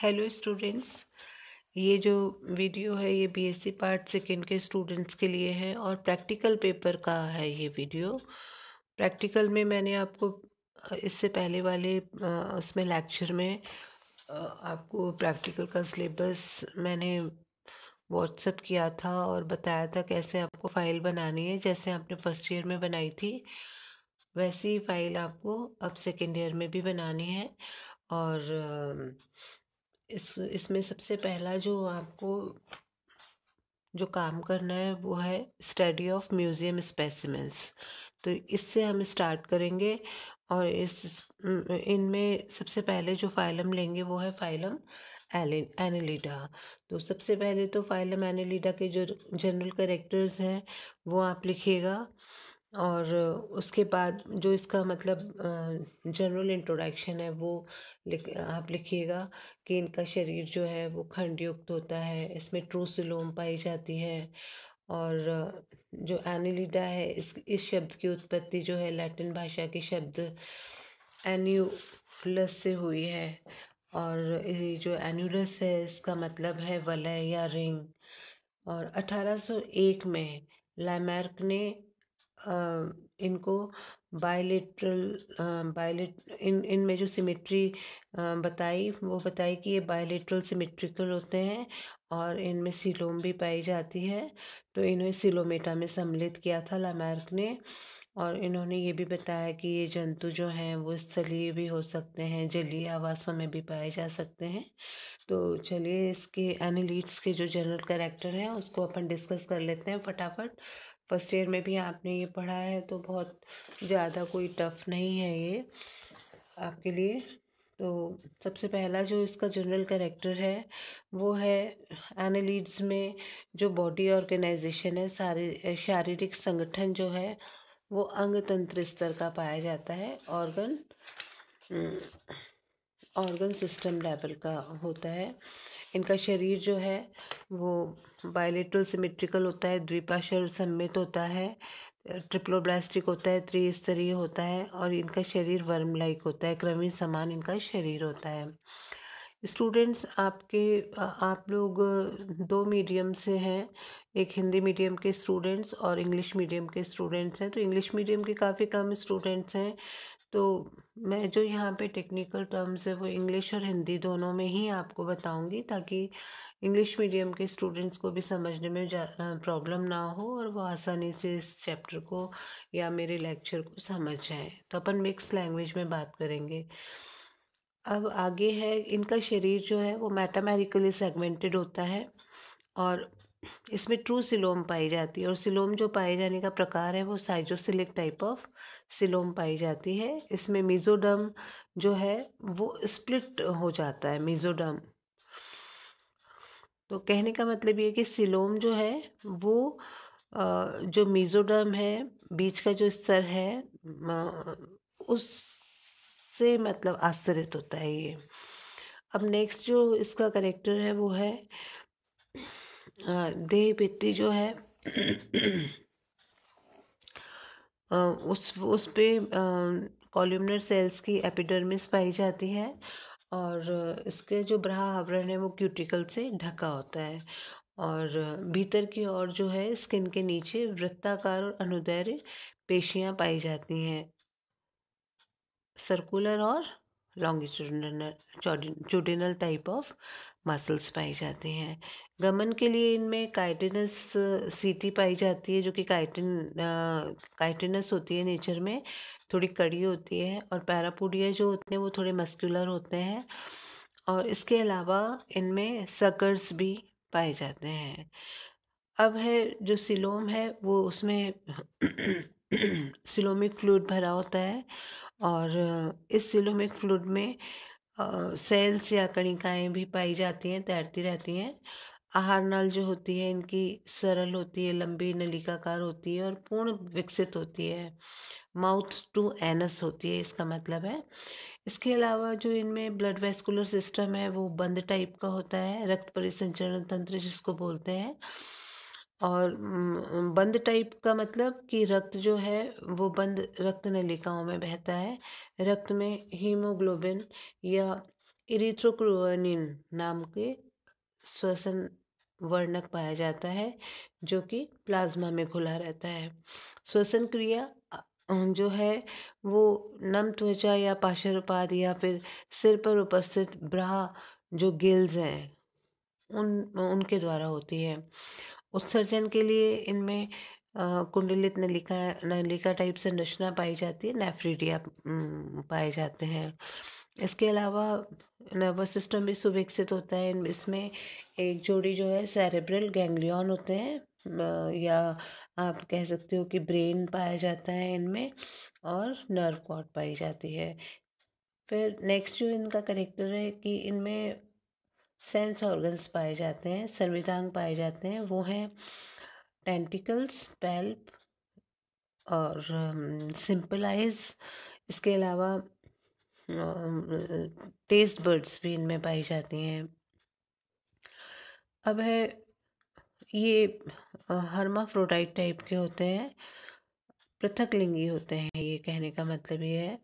hello students ये जो video है ये बीएससी पार्ट सेकेंड के स्टूडेंट्स के लिए है और प्रैक्टिकल पेपर का है ये वीडियो प्रैक्टिकल में मैंने आपको इससे पहले वाले उसमें लेक्चर में आपको प्रैक्टिकल का सिलेबस मैंने व्हाट्सअप किया था और बताया था कैसे आपको फ़ाइल बनानी है जैसे आपने फर्स्ट ईयर में बनाई थी वैसी फाइल आपको अब सेकेंड ईयर में भी बनानी है और इस इसमें सबसे पहला जो आपको जो काम करना है वो है स्टडी ऑफ म्यूज़ियम स्पेसिमेंट्स तो इससे हम स्टार्ट करेंगे और इस इनमें सबसे पहले जो फाइलम लेंगे वो है फाइलम एनिलीडा तो सबसे पहले तो फाइलम एनिलीडा के जो जनरल करेक्टर्स हैं वो आप लिखिएगा और उसके बाद जो इसका मतलब जनरल इंट्रोडक्शन है वो लिख आप लिखिएगा कि इनका शरीर जो है वो खंडयुक्त होता है इसमें ट्रूसिलोम पाई जाती है और जो एनिलिडा है इस इस शब्द की उत्पत्ति जो है लैटिन भाषा के शब्द एन्यूलस से हुई है और ये जो एन्यूलस है इसका मतलब है वलय या रिंग और 1801 में लैमार्क ने इनको बायलेटरल बायलेट इन इनमें जो सिमेट्री बताई वो बताई कि ये बायलेटरल सिमेट्रिकल होते हैं और इनमें सिलोम भी पाई जाती है तो इन्हें सिलोमेटा में सम्मिलित किया था लामार्क ने और इन्होंने ये भी बताया कि ये जंतु जो हैं वो स्थलीय भी हो सकते हैं जलीय आवासों में भी पाए जा सकते हैं तो चलिए इसके एनालीट्स के जो जनरल करेक्टर हैं उसको अपन डिस्कस कर लेते हैं फटाफट फर्स्ट ईयर में भी आपने ये पढ़ा है तो बहुत ज़्यादा कोई टफ नहीं है ये आपके लिए तो सबसे पहला जो इसका जनरल करेक्टर है वो है एनालिड्स में जो बॉडी ऑर्गेनाइजेशन है सारे शारीरिक संगठन जो है वो अंग तंत्र स्तर का पाया जाता है ऑर्गन ऑर्गन सिस्टम लेवल का होता है इनका शरीर जो है वो बायोलेट्रल सिमेट्रिकल होता है द्विपाशर सम्मित होता है ट्रिप्लोब्लास्टिक होता है त्रिस्तरीय होता है और इनका शरीर वर्म लाइक होता है क्रमी समान इनका शरीर होता है स्टूडेंट्स आपके आप लोग दो मीडियम से हैं एक हिंदी मीडियम के स्टूडेंट्स और इंग्लिश मीडियम के स्टूडेंट्स हैं तो इंग्लिश मीडियम के काफ़ी कम स्टूडेंट्स हैं तो मैं जो यहाँ पे टेक्निकल टर्म्स है वो इंग्लिश और हिंदी दोनों में ही आपको बताऊंगी ताकि इंग्लिश मीडियम के स्टूडेंट्स को भी समझने में प्रॉब्लम ना हो और वो आसानी से इस चैप्टर को या मेरे लेक्चर को समझ जाएँ तो अपन मिक्स लैंग्वेज में बात करेंगे अब आगे है इनका शरीर जो है वो मैटामेरिकली सेगमेंटेड होता है और इसमें ट्रू सिलोम पाई जाती है और सिलोम जो पाए जाने का प्रकार है वो साइजोसिलिक टाइप ऑफ सिलोम पाई जाती है इसमें मिजोडम जो है वो स्प्लिट हो जाता है मिजोडम तो कहने का मतलब ये कि सिलोम जो है वो जो मिजोडम है बीच का जो स्तर है उससे मतलब आश्चर्य होता है ये अब नेक्स्ट जो इसका करेक्टर है वो है देह पेटी जो है उस उस पर कॉल्यूमर सेल्स की एपिडर्मिस पाई जाती है और इसके जो ब्राह आवरण है वो क्यूटिकल से ढका होता है और भीतर की ओर जो है स्किन के नीचे वृत्ताकार और अनुदैर्य पेशियाँ पाई जाती हैं सर्कुलर और लॉन्गिट्यूडनल चूडिनल टाइप ऑफ मसल्स पाई जाती हैं गमन के लिए इनमें काइटिनस सीटी पाई जाती है जो कि काइटिन काइटिनस होती है नेचर में थोड़ी कड़ी होती है और पैरापोडिया जो होते हैं वो थोड़े मस्कुलर होते हैं और इसके अलावा इनमें सकर्स भी पाए जाते हैं अब है जो सिलोम है वो उसमें सिलोमिक फ्लूड भरा होता है और इस सिलोमिक फ्लूड में सेल्स या कणिकाएं भी पाई जाती हैं तैरती रहती हैं आहार नल जो होती है इनकी सरल होती है लंबी नलिकाकार होती है और पूर्ण विकसित होती है माउथ टू एनस होती है इसका मतलब है इसके अलावा जो इनमें ब्लड वेस्कुलर सिस्टम है वो बंद टाइप का होता है रक्त परिसंचरण तंत्र जिसको बोलते हैं और बंद टाइप का मतलब कि रक्त जो है वो बंद रक्त नलिकाओं में बहता है रक्त में हीमोग्लोबिन या इरिथ्रोक्रोनिन नाम के श्वसन वर्णक पाया जाता है जो कि प्लाज्मा में खुला रहता है श्वसन क्रिया जो है वो नम त्वचा या पाशरपाद या फिर सिर पर उपस्थित ब्राह जो गिल्स हैं उन उनके द्वारा होती है उत्सर्जन के लिए इनमें कुंडलित नलिका नलिका टाइप संरचना पाई जाती है नेफ्रीडिया पाए जाते हैं इसके अलावा नर्वस सिस्टम भी सुविकसित होता है इसमें एक जोड़ी जो है सेरेब्रल गैंग्लियन होते हैं या आप कह सकते हो कि ब्रेन पाया जाता है इनमें और नर्व कॉर्ड पाई जाती है फिर नेक्स्ट जो इनका करेक्टर है कि इनमें सेंस ऑर्गन्स पाए जाते हैं संविधान पाए जाते हैं वो हैं टेंटिकल्स पेल्प और सिंपलाइज um, इसके अलावा टेस्ट um, बर्ड्स भी इनमें पाई जाती हैं अब है ये हर्माफ्रोडाइट टाइप के होते हैं पृथक लिंगी होते हैं ये कहने का मतलब ये है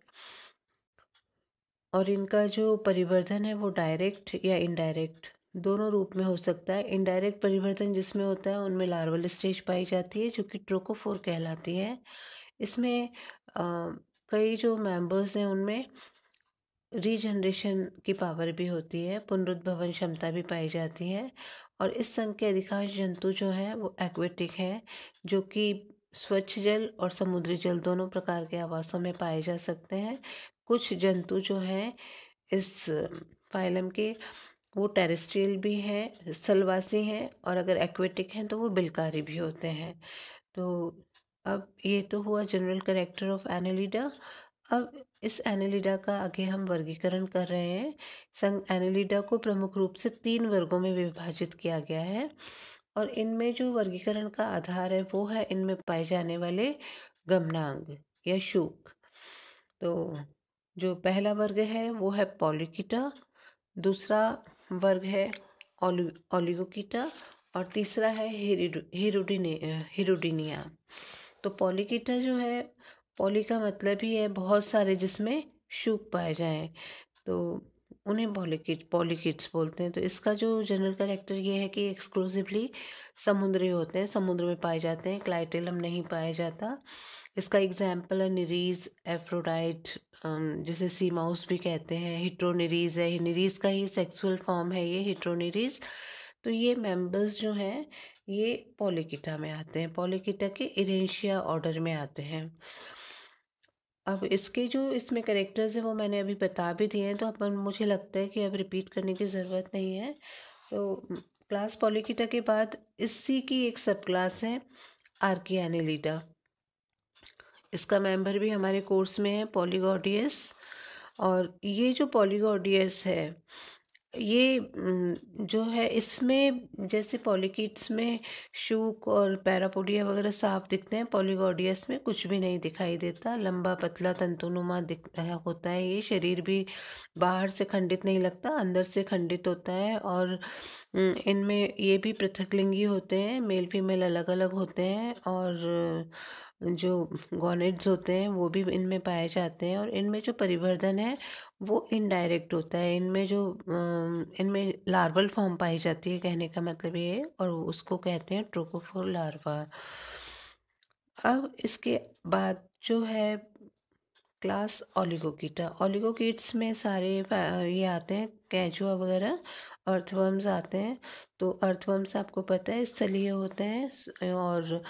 और इनका जो परिवर्धन है वो डायरेक्ट या इनडायरेक्ट दोनों रूप में हो सकता है इनडायरेक्ट परिवर्तन जिसमें होता है उनमें लार्वल स्टेज पाई जाती है जो कि ट्रोकोफोर कहलाती है इसमें आ, कई जो मेंबर्स हैं उनमें रीजनरेशन की पावर भी होती है पुनरुद्भवन क्षमता भी पाई जाती है और इस संघ के अधिकांश जंतु जो हैं वो एक्वेटिक हैं जो कि स्वच्छ जल और समुद्री जल दोनों प्रकार के आवासों में पाए जा सकते हैं कुछ जंतु जो हैं इस फाइलम के वो टेरेस्ट्रियल भी हैं स्थलवासी हैं और अगर एक्वेटिक हैं तो वो बिलकारी भी होते हैं तो अब ये तो हुआ जनरल करेक्टर ऑफ एनालिडा अब इस एनिलिडा का आगे हम वर्गीकरण कर रहे हैं संग एनालिडा को प्रमुख रूप से तीन वर्गों में विभाजित किया गया है और इनमें जो वर्गीकरण का आधार है वो है इनमें पाए जाने वाले गमनांग या शूक तो जो पहला वर्ग है वो है पॉलिकीटा दूसरा वर्ग है ओलिगोकीटा और तीसरा है हिरोडिनिया तो पॉलिकीटा जो है पॉली का मतलब ही है बहुत सारे जिसमें शुक पाए जाएं तो उन्हें पॉलीकिट पॉलीकिट्स बोलते हैं तो इसका जो जनरल करेक्टर ये है कि एक्सक्लूसिवली समुद्री होते हैं समुद्र में पाए जाते हैं क्लाइटेलम नहीं पाया जाता इसका एग्जाम्पल है निरीज एफ्रोडाइट um, जिसे सी माउस भी कहते हैं हिट्रोनिरीज है निरीज का ही सेक्सुअल फॉर्म है ये हिट्रोनिरीज तो ये मेंबर्स जो हैं ये पॉलीकिटा में आते हैं पॉलीकिटा के इरेंशिया ऑर्डर में आते हैं अब इसके जो इसमें करेक्टर्स हैं वो मैंने अभी बता भी दिए हैं तो अपन मुझे लगता है कि अब रिपीट करने की ज़रूरत नहीं है तो क्लास पॉलिकीटा के बाद इसी की एक सब क्लास है आर्कियानिलीटा इसका मेंबर भी हमारे कोर्स में है पॉलीगोडियस और ये जो पॉलीगोडियस है ये जो है इसमें जैसे पॉलीकिट्स में शूक और पैरापोडिया वगैरह साफ दिखते हैं पॉलीगॉडियस में कुछ भी नहीं दिखाई देता लंबा पतला तंतुनुमा दिखता है होता है ये शरीर भी बाहर से खंडित नहीं लगता अंदर से खंडित होता है और इनमें ये भी पृथकलिंगी होते हैं मेल फीमेल अलग अलग होते हैं और जो गोनेट्स होते हैं वो भी इनमें पाए जाते हैं और इनमें जो परिवर्धन है वो इनडायरेक्ट होता है इनमें जो इनमें लार्वल फॉर्म पाई जाती है कहने का मतलब ये है और उसको कहते हैं ट्रोकोफोर लार्वा अब इसके बाद जो है क्लास ओलिगोकीटा ओलिगोकीट्स में सारे ये आते हैं कैजुआ वगैरह अर्थवर्म्स आते हैं तो अर्थवर्म्स आपको पता है स्थलीय होते हैं और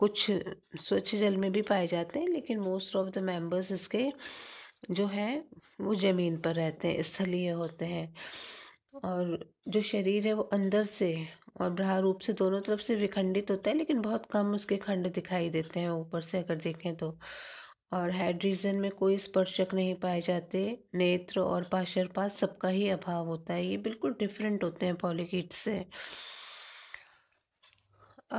कुछ स्वच्छ जल में भी पाए जाते हैं लेकिन मोस्ट ऑफ द मेंबर्स इसके जो हैं वो ज़मीन पर रहते हैं स्थलीय होते हैं और जो शरीर है वो अंदर से और बाहर रूप से दोनों तरफ से विखंडित होता है लेकिन बहुत कम उसके खंड दिखाई देते हैं ऊपर से अगर देखें तो और हेड रीजन में कोई स्पर्शक नहीं पाए जाते नेत्र और पाशरपात सबका ही अभाव होता है ये बिल्कुल डिफरेंट होते हैं पॉलीकिट से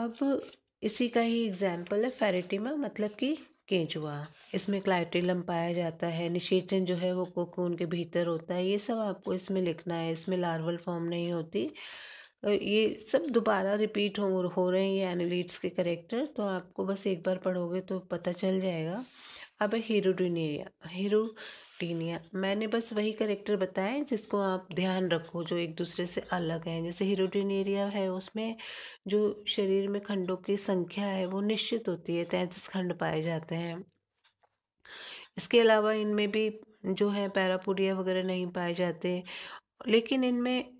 अब इसी का ही एग्जाम्पल है फेरेटिमा मतलब कि केंचुआ इसमें क्लाइटिलम पाया जाता है निषेचन जो है वो कोकून के भीतर होता है ये सब आपको इसमें लिखना है इसमें लार्वल फॉर्म नहीं होती ये सब दोबारा रिपीट हो हो रहे हैं ये एनालिट्स के करेक्टर तो आपको बस एक बार पढ़ोगे तो पता चल जाएगा अब है हीरो टीनिया मैंने बस वही करेक्टर बताए जिसको आप ध्यान रखो जो एक दूसरे से अलग हैं जैसे हीरोटीन एरिया है उसमें जो शरीर में खंडों की संख्या है वो निश्चित होती है तैंतीस खंड पाए जाते हैं इसके अलावा इनमें भी जो है पैरापुडिया वगैरह नहीं पाए जाते लेकिन इनमें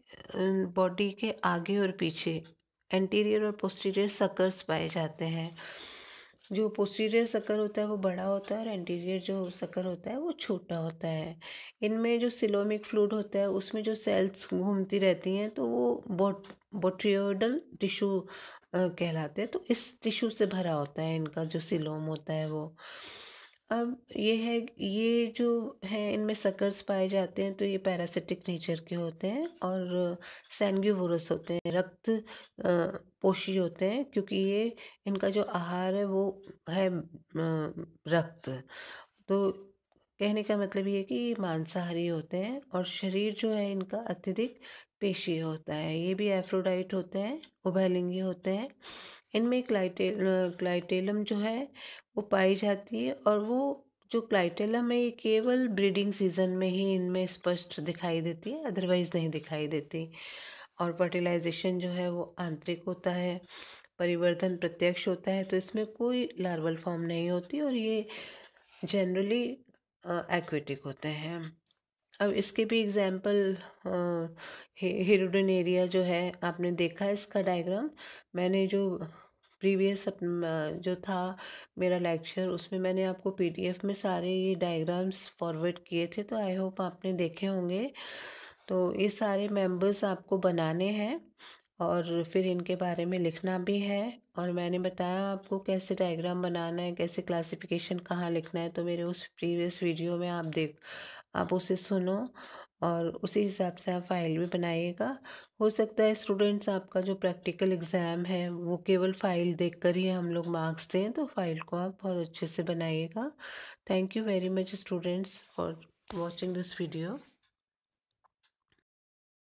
बॉडी के आगे और पीछे एंटीरियर और पोस्टीरियर सकर्स पाए जाते हैं जो पोस्टीरियर सकर होता है वो बड़ा होता है और एंटीरियर जो सकर होता है वो छोटा होता है इनमें जो सिलोमिक फ्लूड होता है उसमें जो सेल्स घूमती रहती हैं तो वो बोट बोट्रियोडल टिशू कहलाते हैं तो इस टिशू से भरा होता है इनका जो सिलोम होता है वो अब ये है ये जो है इनमें सकर्स पाए जाते हैं तो ये पैरासिटिक नेचर के होते हैं और सैनग्यूवोरस होते हैं रक्त पोषी होते हैं क्योंकि ये इनका जो आहार है वो है रक्त तो कहने का मतलब ये कि ये मांसाहारी होते हैं और शरीर जो है इनका अत्यधिक पेशी होता है ये भी एफ्रोडाइट होते हैं उभयलिंगी होते हैं इनमें क्लाइटे क्लाइटेलम जो है वो पाई जाती है और वो जो क्लाइटेलम है ये केवल ब्रीडिंग सीजन में ही इनमें स्पष्ट दिखाई देती है अदरवाइज़ नहीं दिखाई देती और फर्टिलाइजेशन जो है वो आंतरिक होता है परिवर्तन प्रत्यक्ष होता है तो इसमें कोई लार्वल फॉर्म नहीं होती और ये जनरली एक्वेटिक होते हैं अब इसके भी एग्जाम्पल हिरोडन एरिया जो है आपने देखा है इसका डायग्राम मैंने जो प्रीवियस जो था मेरा लेक्चर उसमें मैंने आपको पीडीएफ में सारे ये डायग्राम्स फॉरवर्ड किए थे तो आई होप आपने देखे होंगे तो ये सारे मेंबर्स आपको बनाने हैं और फिर इनके बारे में लिखना भी है और मैंने बताया आपको कैसे डायग्राम बनाना है कैसे क्लासिफिकेशन कहाँ लिखना है तो मेरे उस प्रीवियस वीडियो में आप देख आप उसे सुनो और उसी हिसाब से आप फाइल भी बनाइएगा हो सकता है स्टूडेंट्स आपका जो प्रैक्टिकल एग्ज़ाम है वो केवल फ़ाइल देखकर ही हम लोग मार्क्स दें तो फाइल को आप बहुत अच्छे से बनाइएगा thank you very much students for watching this video